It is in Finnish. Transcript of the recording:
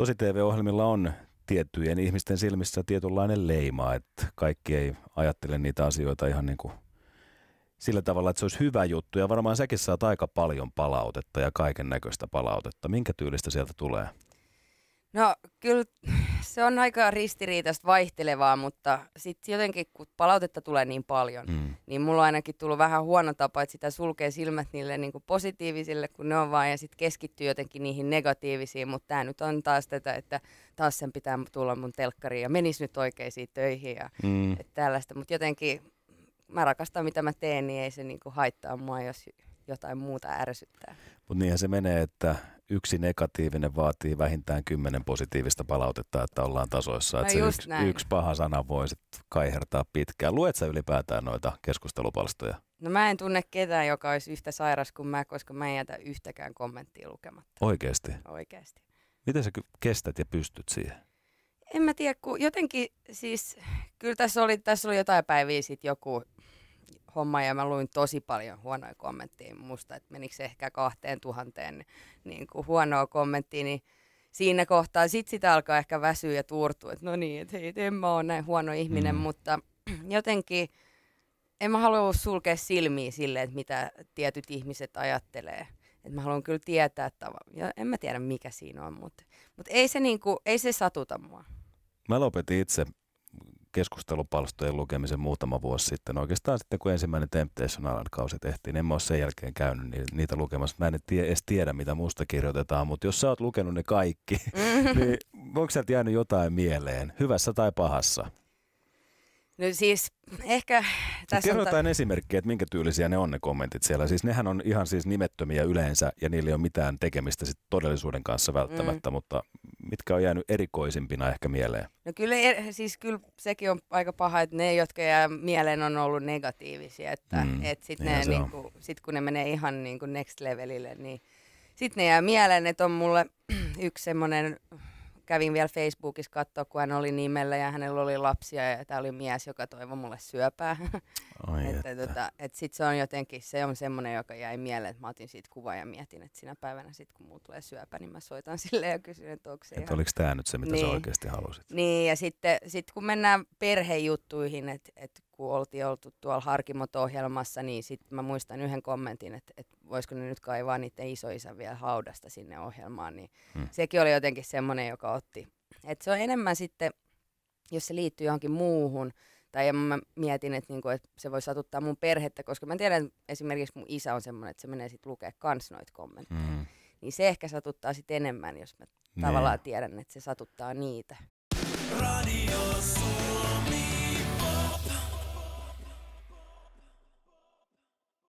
Tosi TV-ohjelmilla on tiettyjen ihmisten silmissä tietynlainen leima, että kaikki ei ajattele niitä asioita ihan niin kuin sillä tavalla, että se olisi hyvä juttu. Ja varmaan säkin saat aika paljon palautetta ja kaiken näköistä palautetta. Minkä tyylistä sieltä tulee? No kyllä se on aika ristiriitaista vaihtelevaa, mutta sitten jotenkin kun palautetta tulee niin paljon, mm. niin mulla on ainakin tullut vähän huono tapa, että sitä sulkee silmät niille niin kuin positiivisille, kun ne on vaan, ja sitten keskittyy jotenkin niihin negatiivisiin, mutta tämä nyt on taas tätä, että taas sen pitää tulla mun telkkariin ja menis nyt oikeisiin töihin ja mm. tällaista, mutta jotenkin mä rakastan mitä mä teen, niin ei se niin kuin haittaa mua, jos jotain muuta ärsyttää. Mutta niinhän se menee, että yksi negatiivinen vaatii vähintään kymmenen positiivista palautetta, että ollaan tasoissa. No että se yksi, yksi paha sana voi sit kaihertaa pitkään. Luet sä ylipäätään noita keskustelupalstoja? No mä en tunne ketään, joka olisi yhtä sairas kuin mä, koska mä en jätä yhtäkään kommenttia lukematta. Oikeasti? Oikeasti. Miten sä kestät ja pystyt siihen? En mä tiedä, kun jotenkin siis, kyllä tässä oli, tässä oli jotain päiviä sitten joku homma ja mä luin tosi paljon huonoja kommentteja musta, että menikö se ehkä kahteen tuhanteen niin kuin huonoa kommenttia, niin siinä kohtaa sit sitä alkaa ehkä väsyä ja tuurtua, että no niin, että hei, en mä ole näin huono ihminen, mm. mutta jotenkin en mä halua sulkea silmiä sille, että mitä tietyt ihmiset ajattelee. Et mä haluan kyllä tietää, että ja en mä tiedä mikä siinä on, mutta, mutta ei, se niinku, ei se satuta mua. Mä lopetin itse keskustelupalstojen lukemisen muutama vuosi sitten. Oikeastaan sitten, kun ensimmäinen Temptation Island-kausi tehtiin, en mä ole sen jälkeen käynyt niitä lukemassa. Mä en tie, edes tiedä, mitä musta kirjoitetaan, mutta jos sä oot lukenut ne kaikki, mm-hmm. niin onko sieltä jäänyt jotain mieleen, hyvässä tai pahassa? No siis ehkä tässä siis Kerro jotain ta- esimerkkiä, että minkä tyylisiä ne on ne kommentit siellä. Siis nehän on ihan siis nimettömiä yleensä ja niillä ei ole mitään tekemistä sit todellisuuden kanssa välttämättä, mm. mutta mitkä on jäänyt erikoisimpina ehkä mieleen? No kyllä, e- siis kyllä sekin on aika paha, että ne, jotka jää mieleen, on ollut negatiivisia. Että mm. et sitten ne, niinku, sit kun ne menee ihan niinku next levelille, niin sitten ne jää mieleen, että on mulle yksi semmoinen kävin vielä Facebookissa katsoa, kun hän oli nimellä ja hänellä oli lapsia ja tämä oli mies, joka toivoi mulle syöpää. Ai että, että. Tota, et sit se on jotenkin, se on semmoinen, joka jäi mieleen, että mä otin siitä kuvan ja mietin, että sinä päivänä sitten kun mulla tulee syöpä, niin mä soitan sille ja kysyn, että onko se et ihan... oliko tämä nyt se, mitä niin. sä oikeasti halusit? Niin, ja sitten sit kun mennään perhejuttuihin, että et kun oltiin oltu tuolla harkimoto ohjelmassa niin sitten mä muistan yhden kommentin, että, että voisiko ne nyt kaivaa niiden isoisän vielä haudasta sinne ohjelmaan, niin hmm. sekin oli jotenkin semmoinen, joka otti. Et se on enemmän sitten, jos se liittyy johonkin muuhun, tai mä mietin, että, niinku, että se voi satuttaa mun perhettä, koska mä tiedän että esimerkiksi mun isä on semmoinen, että se menee sitten lukea kans noita kommentteja. Hmm. Niin se ehkä satuttaa sitten enemmän, jos mä ne. Niin. tavallaan tiedän, että se satuttaa niitä. Radio Suomi.